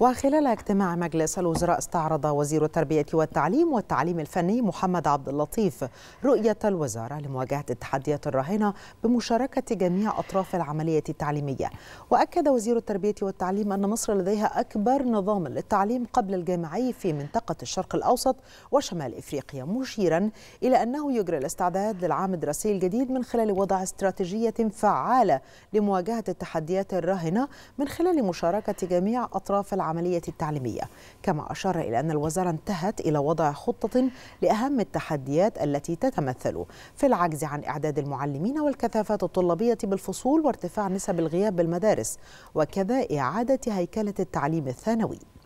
وخلال اجتماع مجلس الوزراء استعرض وزير التربية والتعليم والتعليم الفني محمد عبد اللطيف رؤية الوزارة لمواجهة التحديات الراهنة بمشاركة جميع أطراف العملية التعليمية وأكد وزير التربية والتعليم أن مصر لديها أكبر نظام للتعليم قبل الجامعي في منطقة الشرق الأوسط وشمال إفريقيا مشيرا إلى أنه يجري الاستعداد للعام الدراسي الجديد من خلال وضع استراتيجية فعالة لمواجهة التحديات الراهنة من خلال مشاركة جميع أطراف العملية العملية التعليمية كما أشار إلى أن الوزارة انتهت إلى وضع خطة لأهم التحديات التي تتمثل في العجز عن إعداد المعلمين والكثافات الطلابية بالفصول وارتفاع نسب الغياب بالمدارس وكذا إعادة هيكلة التعليم الثانوي